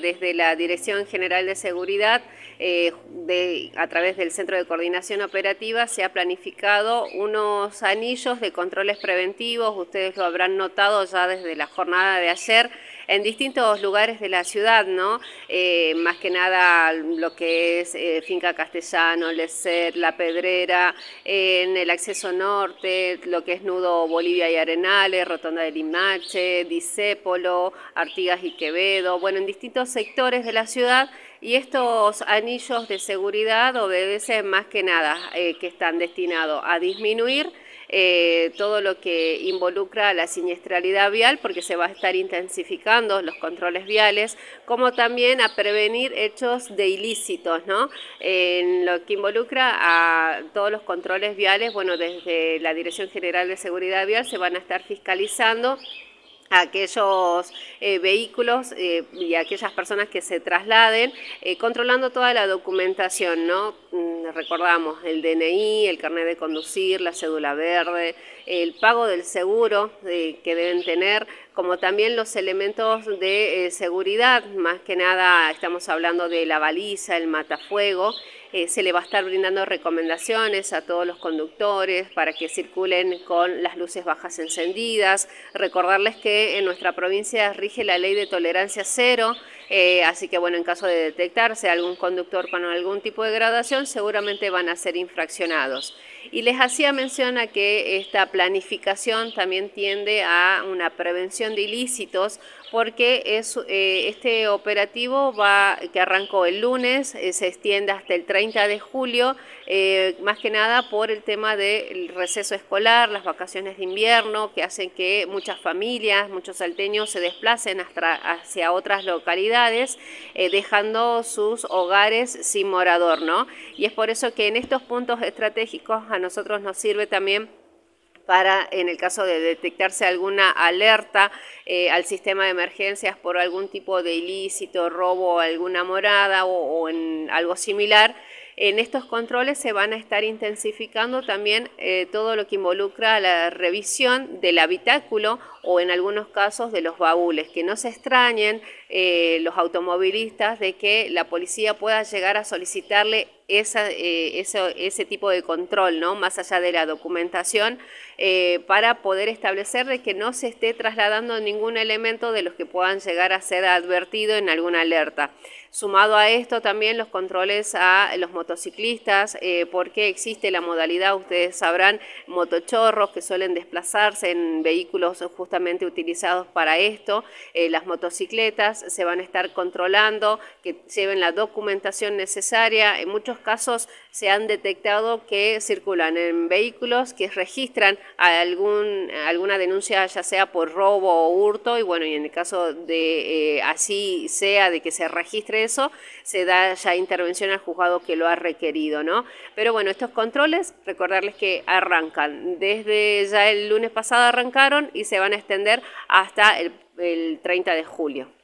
desde la Dirección General de Seguridad, eh, a través del Centro de Coordinación Operativa, se ha planificado unos anillos de controles preventivos, ustedes lo habrán notado ya desde la jornada de ayer, en distintos lugares de la ciudad, ¿no? Eh, más que nada lo que es eh, Finca Castellano, Lecer, La Pedrera, en el acceso norte, lo que es Nudo Bolivia y Arenales, Rotonda de Limache, Disépolo, Artigas y Quevedo, bueno, en distintos sectores de la ciudad. Y estos anillos de seguridad obedecen más que nada eh, que están destinados a disminuir eh, todo lo que involucra la siniestralidad vial, porque se va a estar intensificando los controles viales, como también a prevenir hechos de ilícitos, ¿no? En lo que involucra a todos los controles viales, bueno, desde la Dirección General de Seguridad Vial se van a estar fiscalizando aquellos eh, vehículos eh, y aquellas personas que se trasladen, controlando toda la documentación, ¿no? Mm, recordamos, el DNI, el carnet de conducir, la cédula verde, el pago del seguro eh, que deben tener, como también los elementos de eh, seguridad, más que nada estamos hablando de la baliza, el matafuego, eh, se le va a estar brindando recomendaciones a todos los conductores para que circulen con las luces bajas encendidas, recordarles que en nuestra provincia rige la ley de tolerancia cero, así que bueno, en caso de detectarse algún conductor con algún tipo de gradación, seguro van a ser infraccionados. Y les hacía mención a que esta planificación también tiende a una prevención de ilícitos porque es, eh, este operativo va, que arrancó el lunes eh, se extiende hasta el 30 de julio, eh, más que nada por el tema del receso escolar, las vacaciones de invierno, que hacen que muchas familias, muchos salteños se desplacen hasta, hacia otras localidades, dejando sus hogares sin morador, ¿no? Y es por por eso que en estos puntos estratégicos a nosotros nos sirve también para, en el caso de detectarse alguna alerta eh, al sistema de emergencias por algún tipo de ilícito, robo, alguna morada o, en algo similar, en estos controles se van a estar intensificando también eh, todo lo que involucra la revisión del habitáculo o en algunos casos de los baúles. Que no se extrañen eh, los automovilistas de que la policía pueda llegar a solicitarle eh, ese tipo de control, ¿no? más allá de la documentación, eh, para poder establecer que no se esté trasladando ningún elemento de los que puedan llegar a ser advertido en alguna alerta. Sumado a esto también los controles a los motociclistas, eh, porque existe la modalidad, ustedes sabrán, motochorros que suelen desplazarse en vehículos justamente utilizados para esto. las motocicletas se van a estar controlando, que lleven la documentación necesaria. En muchos casos se han detectado que circulan en vehículos que registran algún, alguna denuncia, ya sea por robo o hurto, y bueno, y en el caso de eh, así sea, de que se registre eso, se da ya intervención al juzgado que lo ha requerido, ¿no? Pero bueno, estos controles, recordarles que arrancan. Desde ya el lunes pasado arrancaron y se van a extender hasta el 30 de julio.